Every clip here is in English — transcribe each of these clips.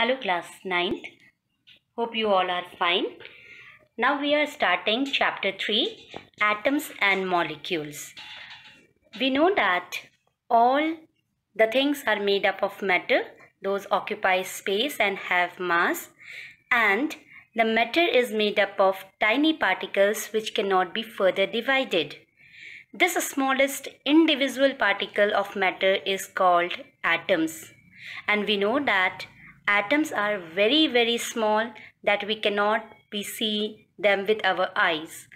Hello class 9th. Hope you all are fine. Now we are starting chapter 3 atoms and molecules. We know that all the things are made up of matter. Those occupy space and have mass and the matter is made up of tiny particles which cannot be further divided. This smallest individual particle of matter is called atoms. And we know that Atoms are very very small that we cannot be see them with our eyes.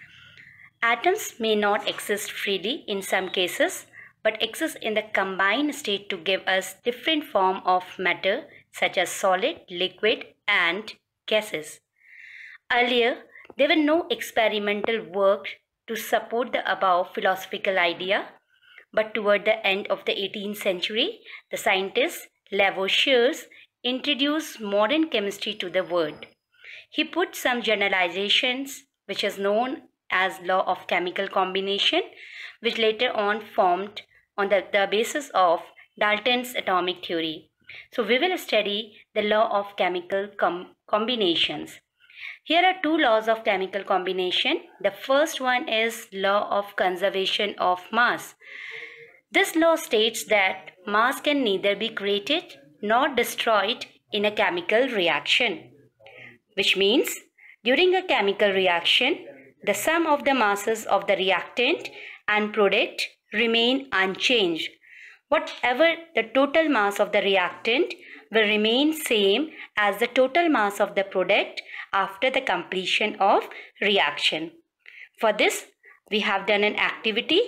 Atoms may not exist freely in some cases but exist in the combined state to give us different form of matter such as solid, liquid and gases. Earlier, there were no experimental work to support the above philosophical idea, but toward the end of the 18th century, the scientist Lavoisiers introduced modern chemistry to the world. He put some generalizations, which is known as law of chemical combination, which later on formed on the, the basis of Dalton's atomic theory. So we will study the law of chemical com combinations. Here are two laws of chemical combination. The first one is law of conservation of mass. This law states that mass can neither be created not destroyed in a chemical reaction. Which means during a chemical reaction, the sum of the masses of the reactant and product remain unchanged. Whatever the total mass of the reactant will remain same as the total mass of the product after the completion of reaction. For this, we have done an activity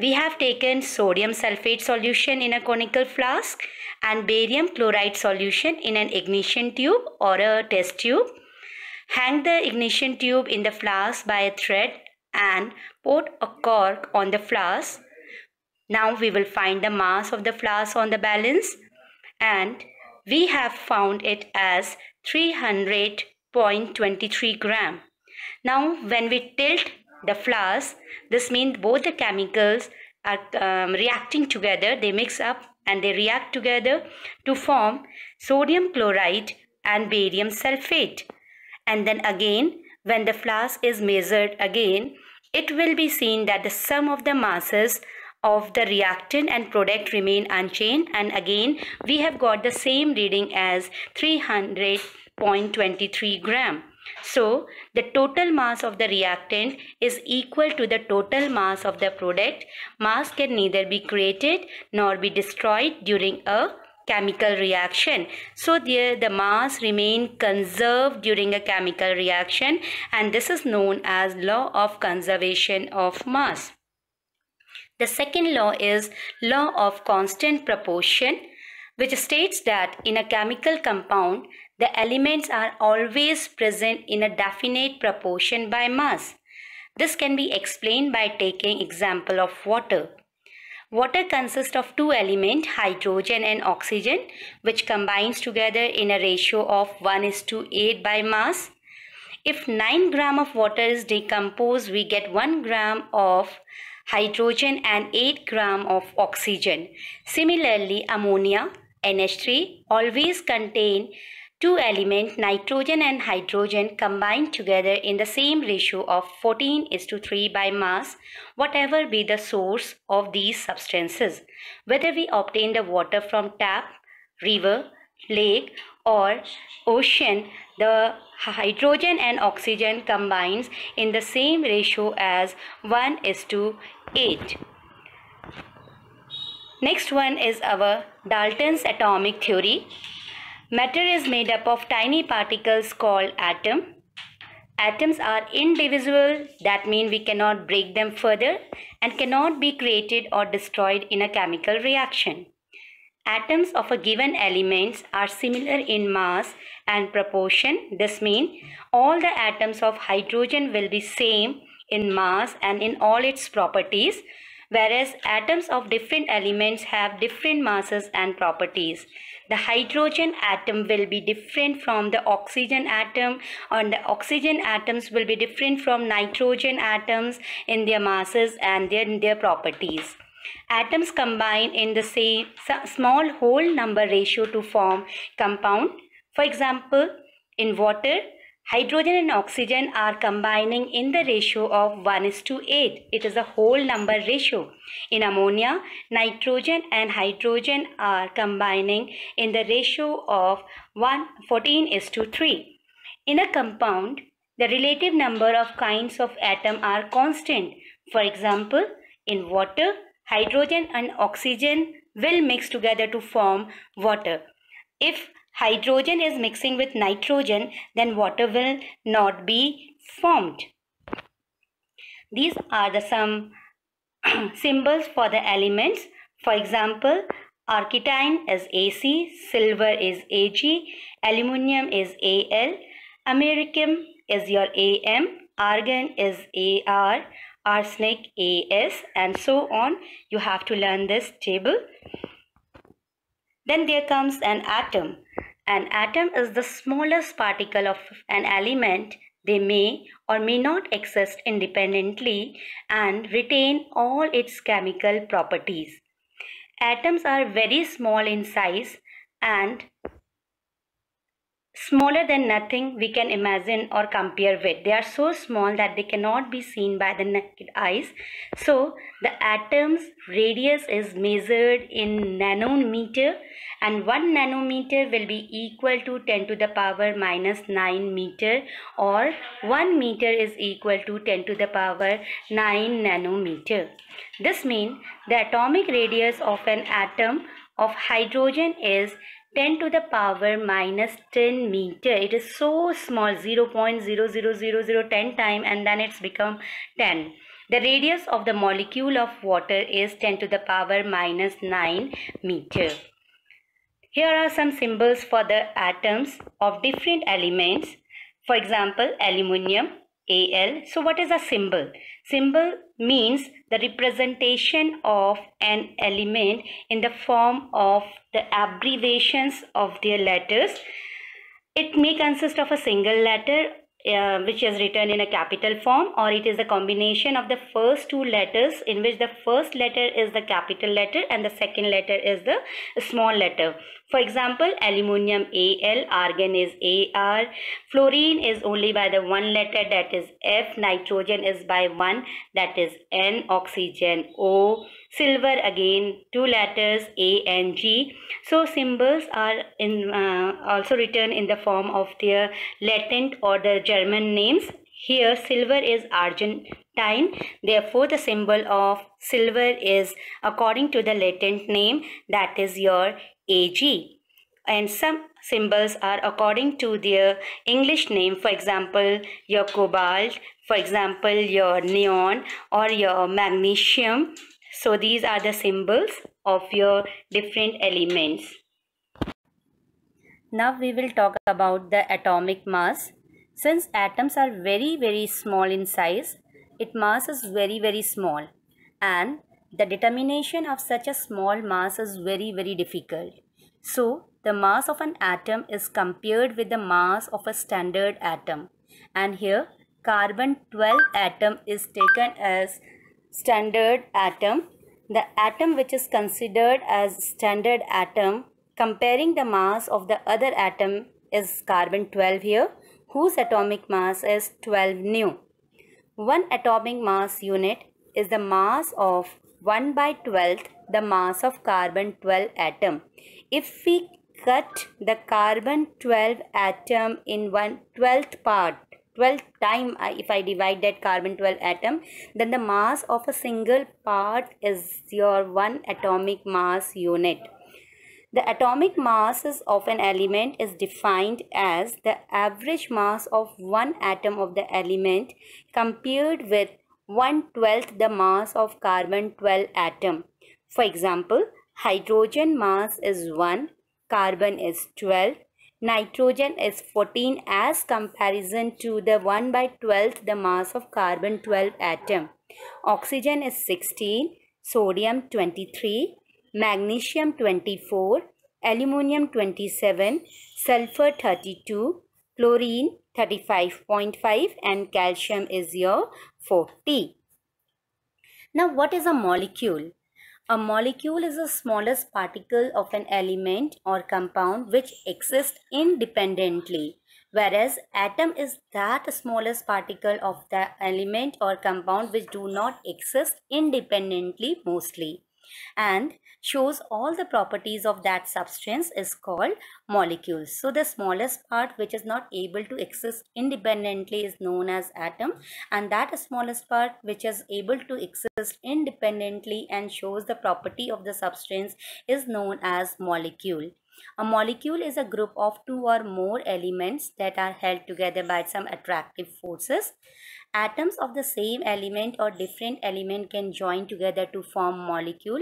we have taken sodium sulfate solution in a conical flask and barium chloride solution in an ignition tube or a test tube. Hang the ignition tube in the flask by a thread and put a cork on the flask. Now we will find the mass of the flask on the balance and we have found it as 300.23 gram. Now when we tilt the flowers. This means both the chemicals are um, reacting together. They mix up and they react together to form sodium chloride and barium sulfate. And then again, when the flask is measured again, it will be seen that the sum of the masses of the reactant and product remain unchanged and again we have got the same reading as 300.23 gram. So, the total mass of the reactant is equal to the total mass of the product. Mass can neither be created nor be destroyed during a chemical reaction. So, there the mass remain conserved during a chemical reaction and this is known as law of conservation of mass. The second law is law of constant proportion which states that in a chemical compound the elements are always present in a definite proportion by mass. This can be explained by taking example of water. Water consists of two elements hydrogen and oxygen which combines together in a ratio of 1 is to 8 by mass. If 9 gram of water is decomposed we get 1 gram of hydrogen and 8 gram of oxygen. Similarly ammonia NH3 always contain two element nitrogen and hydrogen combined together in the same ratio of 14 is to 3 by mass whatever be the source of these substances whether we obtain the water from tap river lake or ocean the hydrogen and oxygen combines in the same ratio as 1 is to 8 next one is our dalton's atomic theory Matter is made up of tiny particles called atom. Atoms are indivisible, that means we cannot break them further and cannot be created or destroyed in a chemical reaction. Atoms of a given element are similar in mass and proportion. This means all the atoms of hydrogen will be same in mass and in all its properties whereas atoms of different elements have different masses and properties the hydrogen atom will be different from the oxygen atom and the oxygen atoms will be different from nitrogen atoms in their masses and their, their properties. Atoms combine in the same small whole number ratio to form compound. For example, in water, Hydrogen and oxygen are combining in the ratio of 1 is to 8. It is a whole number ratio. In ammonia, nitrogen and hydrogen are combining in the ratio of 1, 14 is to 3. In a compound, the relative number of kinds of atom are constant. For example, in water, hydrogen and oxygen will mix together to form water. If hydrogen is mixing with nitrogen, then water will not be formed. These are the some symbols for the elements. For example, archetine is AC, silver is AG, aluminium is AL, americium is your AM, argon is AR, arsenic AS and so on. You have to learn this table. Then there comes an atom. An atom is the smallest particle of an element. They may or may not exist independently and retain all its chemical properties. Atoms are very small in size and smaller than nothing we can imagine or compare with. They are so small that they cannot be seen by the naked eyes. So the atom's radius is measured in nanometer and 1 nanometer will be equal to 10 to the power minus 9 meter or 1 meter is equal to 10 to the power 9 nanometer. This means the atomic radius of an atom of hydrogen is 10 to the power minus 10 meter it is so small 0 0.00010 time and then it's become 10 the radius of the molecule of water is 10 to the power minus 9 meter here are some symbols for the atoms of different elements for example aluminium al so what is a symbol symbol means the representation of an element in the form of the abbreviations of their letters. It may consist of a single letter uh, which is written in a capital form or it is the combination of the first two letters in which the first letter is the capital letter and the second letter is the small letter. For example, aluminium Al, argon is Ar, fluorine is only by the one letter that is F, nitrogen is by one that is N, oxygen O, silver again two letters A and G so symbols are in uh, also written in the form of their Latin or the German names here silver is Argentine therefore the symbol of silver is according to the Latin name that is your AG and some symbols are according to their English name. For example, your cobalt, for example, your neon or your magnesium so these are the symbols of your different elements. Now we will talk about the atomic mass. Since atoms are very very small in size, its mass is very very small and the determination of such a small mass is very very difficult. So the mass of an atom is compared with the mass of a standard atom and here carbon 12 atom is taken as standard atom, the atom which is considered as standard atom, comparing the mass of the other atom is carbon 12 here, whose atomic mass is 12 nu. One atomic mass unit is the mass of 1 by 12th the mass of carbon 12 atom. If we cut the carbon 12 atom in 1 12th part 12th time I, if I divide that carbon 12 atom then the mass of a single part is your one atomic mass unit. The atomic mass of an element is defined as the average mass of one atom of the element compared with 1 12th the mass of carbon 12 atom. For example, hydrogen mass is 1, carbon is 12, Nitrogen is 14 as comparison to the 1 by 12th the mass of carbon 12 atom. Oxygen is 16, sodium 23, magnesium 24, aluminium 27, sulfur 32, chlorine 35.5 and calcium is your 40. Now what is a molecule? A molecule is the smallest particle of an element or compound which exists independently, whereas atom is that smallest particle of the element or compound which do not exist independently mostly. And shows all the properties of that substance is called molecules. So the smallest part which is not able to exist independently is known as atom and that smallest part which is able to exist independently and shows the property of the substance is known as molecule. A molecule is a group of two or more elements that are held together by some attractive forces. Atoms of the same element or different element can join together to form molecule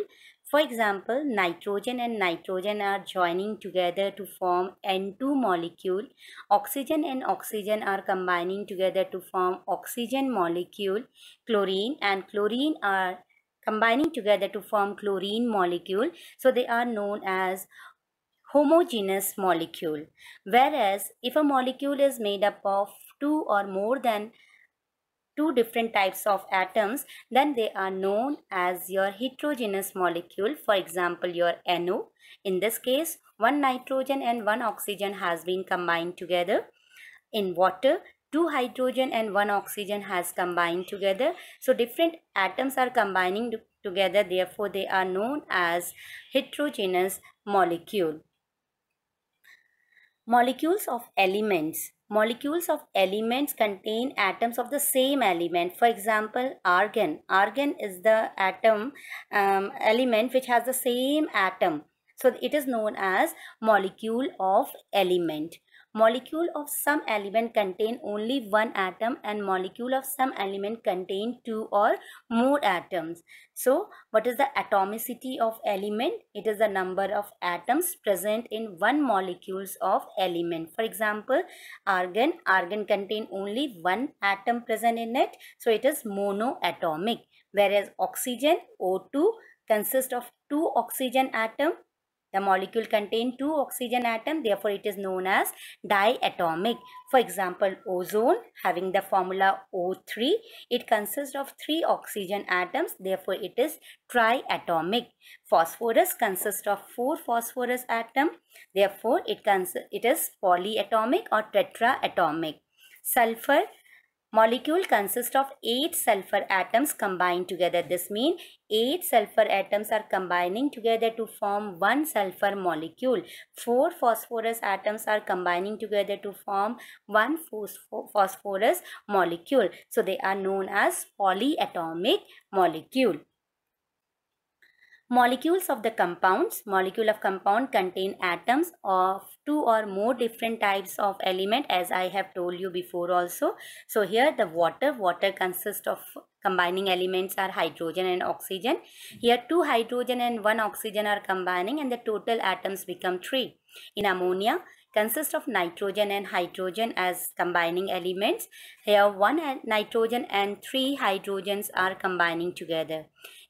for example, nitrogen and nitrogen are joining together to form N2 molecule. Oxygen and oxygen are combining together to form oxygen molecule. Chlorine and chlorine are combining together to form chlorine molecule. So they are known as homogeneous molecule. Whereas if a molecule is made up of two or more than two different types of atoms then they are known as your heterogeneous molecule for example your NO in this case one nitrogen and one oxygen has been combined together in water two hydrogen and one oxygen has combined together so different atoms are combining together therefore they are known as heterogeneous molecule molecules of elements Molecules of elements contain atoms of the same element. For example, argon. Argon is the atom um, element which has the same atom. So it is known as molecule of element. Molecule of some element contain only one atom and molecule of some element contain two or more atoms. So, what is the atomicity of element? It is the number of atoms present in one molecules of element. For example, argon. Argon contain only one atom present in it. So, it is monoatomic. Whereas oxygen, O2, consists of two oxygen atom the molecule contain two oxygen atom therefore it is known as diatomic. For example ozone having the formula O3 it consists of three oxygen atoms therefore it is triatomic. Phosphorus consists of four phosphorus atom therefore it, it is polyatomic or tetraatomic. Sulfur Molecule consists of 8 sulfur atoms combined together. This means 8 sulfur atoms are combining together to form one sulfur molecule. 4 phosphorus atoms are combining together to form one phosphorus molecule. So they are known as polyatomic molecule. Molecules of the compounds. Molecule of compound contain atoms of two or more different types of element as I have told you before also. So here the water, water consists of combining elements are hydrogen and oxygen. Here two hydrogen and one oxygen are combining and the total atoms become three. In ammonia, consists of nitrogen and hydrogen as combining elements. Here one nitrogen and three hydrogens are combining together.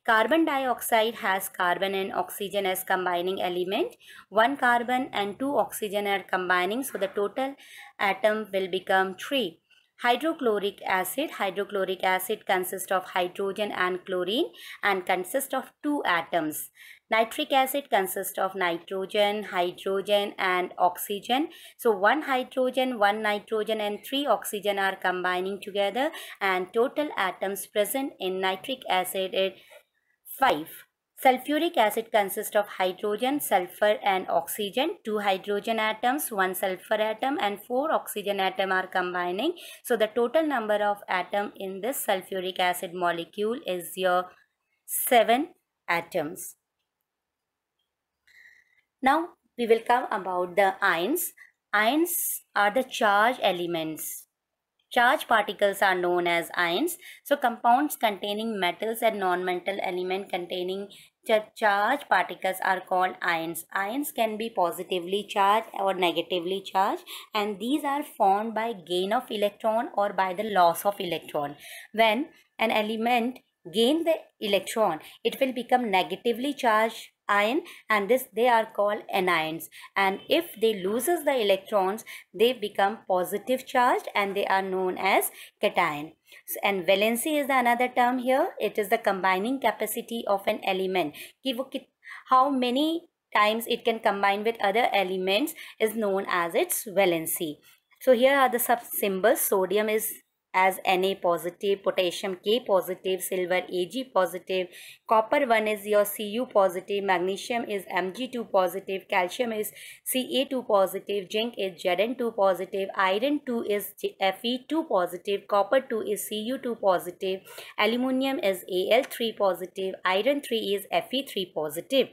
Carbon dioxide has carbon and oxygen as combining element. One carbon and two oxygen are combining so the total atom will become three. Hydrochloric acid. Hydrochloric acid consists of hydrogen and chlorine and consists of two atoms. Nitric acid consists of nitrogen, hydrogen and oxygen. So one hydrogen, one nitrogen and three oxygen are combining together and total atoms present in nitric acid is 5. Sulfuric acid consists of hydrogen, sulfur and oxygen. Two hydrogen atoms, one sulfur atom and four oxygen atom are combining. So the total number of atom in this sulfuric acid molecule is your 7 atoms. Now we will come about the ions. Ions are the charge elements Charge particles are known as ions. So compounds containing metals and non-metal element containing charge particles are called ions. Ions can be positively charged or negatively charged and these are formed by gain of electron or by the loss of electron. When an element gain the electron, it will become negatively charged ion and this they are called anions and if they loses the electrons they become positive charged and they are known as cation and valency is the another term here it is the combining capacity of an element how many times it can combine with other elements is known as its valency so here are the sub symbols sodium is as Na positive, potassium K positive, silver Ag positive, copper one is your Cu positive, magnesium is Mg2 positive, calcium is Ca2 positive, zinc is Zn2 positive, iron 2 is Fe2 positive, copper 2 is Cu2 positive, aluminium is Al3 positive, iron 3 is Fe3 positive.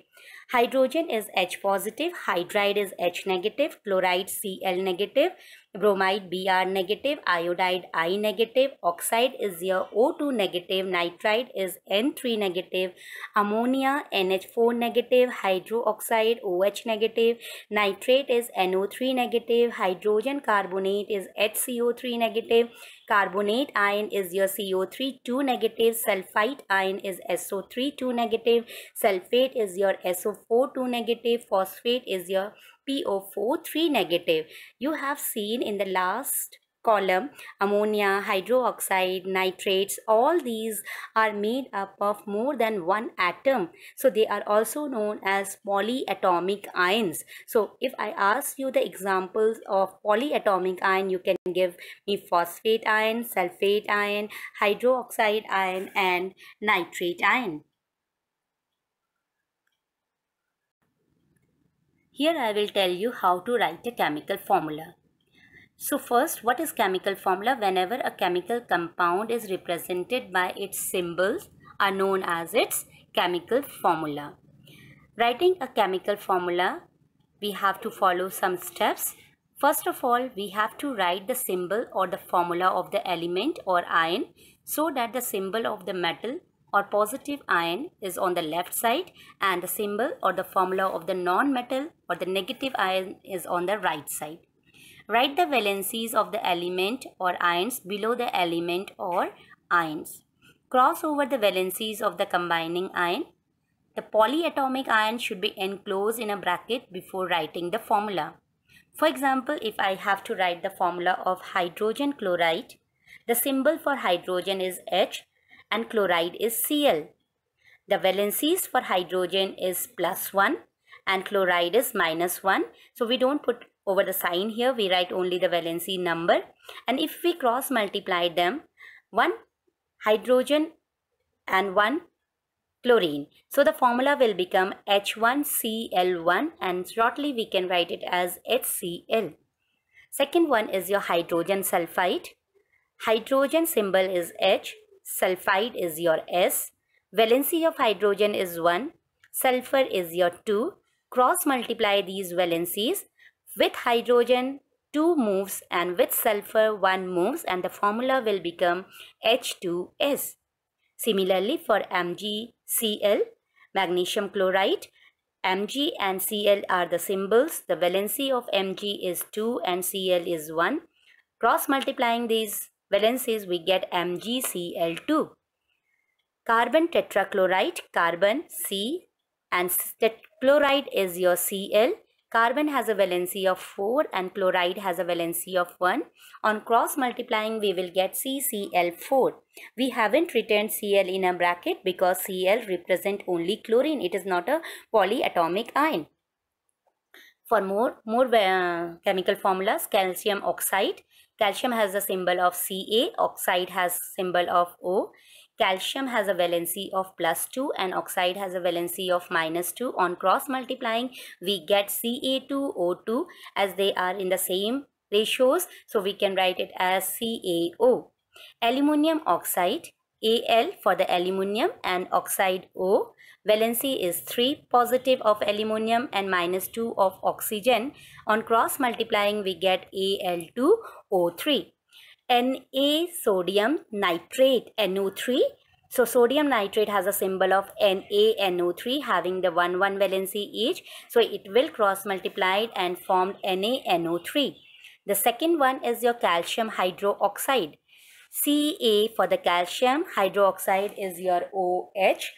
Hydrogen is H positive, hydride is H negative, chloride Cl negative, Bromide Br negative, iodide I negative, oxide is your O2 negative, nitride is N3 negative, ammonia NH4 negative, hydroxide OH negative, nitrate is NO3 negative, hydrogen carbonate is HCO3 negative, carbonate ion is your CO3 2 negative, sulfite ion is SO3 2 negative, sulfate is your SO4 2 negative, phosphate is your PO4 3 negative. You have seen in the last column ammonia, hydroxide, nitrates all these are made up of more than one atom. So they are also known as polyatomic ions. So if I ask you the examples of polyatomic ion you can give me phosphate ion, sulfate ion, hydroxide ion and nitrate ion. Here I will tell you how to write a chemical formula. So first, what is chemical formula? Whenever a chemical compound is represented by its symbols are known as its chemical formula. Writing a chemical formula, we have to follow some steps. First of all, we have to write the symbol or the formula of the element or ion so that the symbol of the metal or positive ion is on the left side and the symbol or the formula of the non-metal or the negative ion is on the right side. Write the valencies of the element or ions below the element or ions. Cross over the valencies of the combining ion. The polyatomic ion should be enclosed in a bracket before writing the formula. For example, if I have to write the formula of hydrogen chloride, the symbol for hydrogen is H and chloride is Cl. The valencies for hydrogen is plus 1 and chloride is minus 1. So we don't put over the sign here, we write only the valency number. And if we cross multiply them, 1 hydrogen and 1 chlorine. So the formula will become H1Cl1 and shortly we can write it as HCl. Second one is your hydrogen sulfide. Hydrogen symbol is H sulfide is your S, valency of hydrogen is 1, sulfur is your 2. Cross multiply these valencies. With hydrogen, 2 moves and with sulfur, 1 moves and the formula will become H2S. Similarly, for MgCl, magnesium chloride, Mg and Cl are the symbols. The valency of Mg is 2 and Cl is 1. Cross multiplying these valences we get MgCl2. Carbon tetrachloride, carbon C and chloride is your Cl. Carbon has a valency of 4 and chloride has a valency of 1. On cross multiplying we will get CCl4. We haven't written Cl in a bracket because Cl represent only chlorine. It is not a polyatomic ion. For more, more uh, chemical formulas, calcium oxide, Calcium has the symbol of Ca, oxide has symbol of O. Calcium has a valency of plus 2 and oxide has a valency of minus 2. On cross multiplying, we get Ca2O2 as they are in the same ratios. So we can write it as CaO. Aluminium oxide Al for the aluminium and oxide O. Valency is 3 positive of aluminium and minus 2 of oxygen. On cross multiplying we get Al2O3. Na sodium nitrate NO3. So sodium nitrate has a symbol of NaNO3 having the 1 1 valency each. So it will cross multiplied and formed NaNO3. The second one is your calcium hydroxide. Ca for the calcium, hydroxide is your OH.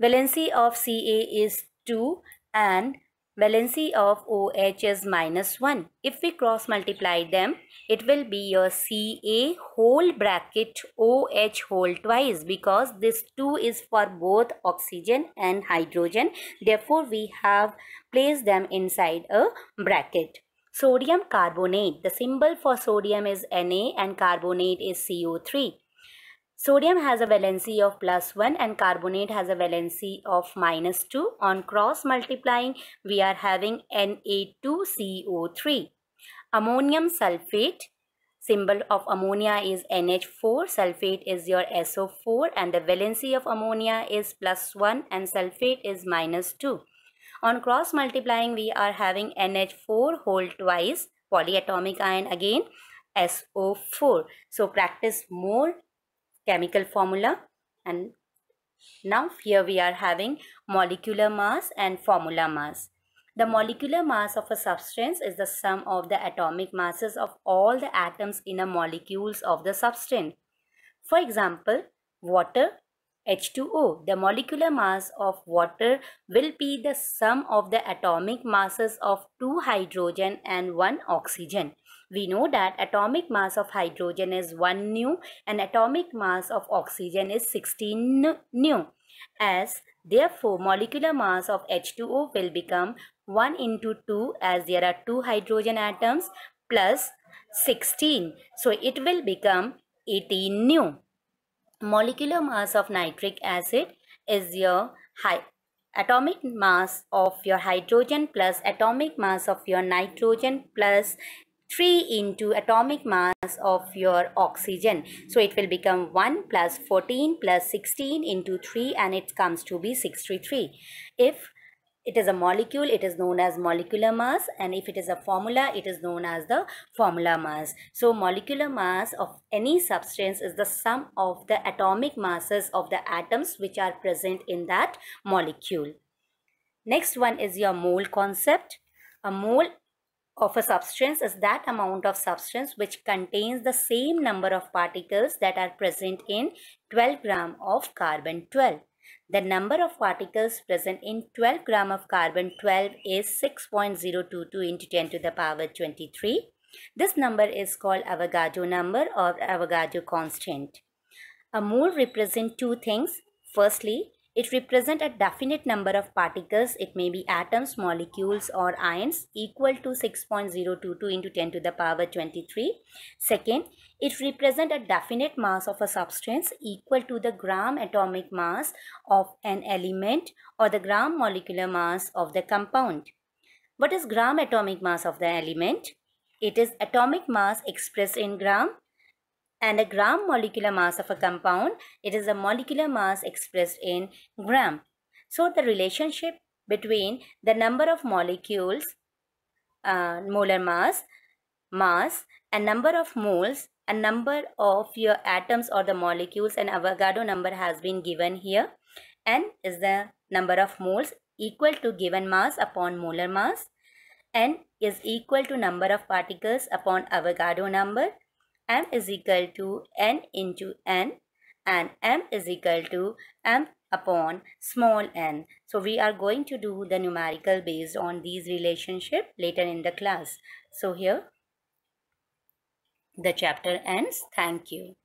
Valency of Ca is 2 and valency of OH is minus 1. If we cross multiply them, it will be your Ca whole bracket OH whole twice because this 2 is for both oxygen and hydrogen. Therefore, we have placed them inside a bracket. Sodium carbonate. The symbol for sodium is Na and carbonate is CO3. Sodium has a valency of plus 1 and carbonate has a valency of minus 2. On cross multiplying, we are having Na2CO3. Ammonium sulfate. Symbol of ammonia is NH4, sulfate is your SO4 and the valency of ammonia is plus 1 and sulfate is minus 2. On cross multiplying, we are having NH4 whole twice polyatomic ion again SO4. So practice more chemical formula and now here we are having molecular mass and formula mass. The molecular mass of a substance is the sum of the atomic masses of all the atoms in a molecules of the substance. For example, water H2O. The molecular mass of water will be the sum of the atomic masses of two hydrogen and one oxygen. We know that atomic mass of hydrogen is 1 nu and atomic mass of oxygen is 16 nu. As therefore molecular mass of H2O will become 1 into 2 as there are two hydrogen atoms plus 16. So it will become 18 nu molecular mass of nitric acid is your atomic mass of your hydrogen plus atomic mass of your nitrogen plus 3 into atomic mass of your oxygen. So it will become 1 plus 14 plus 16 into 3 and it comes to be 63. If it is a molecule it is known as molecular mass and if it is a formula it is known as the formula mass so molecular mass of any substance is the sum of the atomic masses of the atoms which are present in that molecule next one is your mole concept a mole of a substance is that amount of substance which contains the same number of particles that are present in 12 gram of carbon 12 the number of particles present in 12 gram of carbon-12 is 6.022 into 10 to the power 23. This number is called Avogadro number or Avogadro constant. A mole represents two things. Firstly, it represents a definite number of particles, it may be atoms, molecules or ions equal to 6.022 into 10 to the power 23. Second, it represents a definite mass of a substance equal to the gram atomic mass of an element or the gram molecular mass of the compound. What is gram atomic mass of the element? It is atomic mass expressed in gram and a gram molecular mass of a compound, it is a molecular mass expressed in gram. So the relationship between the number of molecules, uh, molar mass, mass and number of moles and number of your atoms or the molecules and Avogadro number has been given here. N is the number of moles equal to given mass upon molar mass. N is equal to number of particles upon Avogadro number m is equal to n into n and m is equal to m upon small n. So we are going to do the numerical based on these relationship later in the class. So here the chapter ends. Thank you.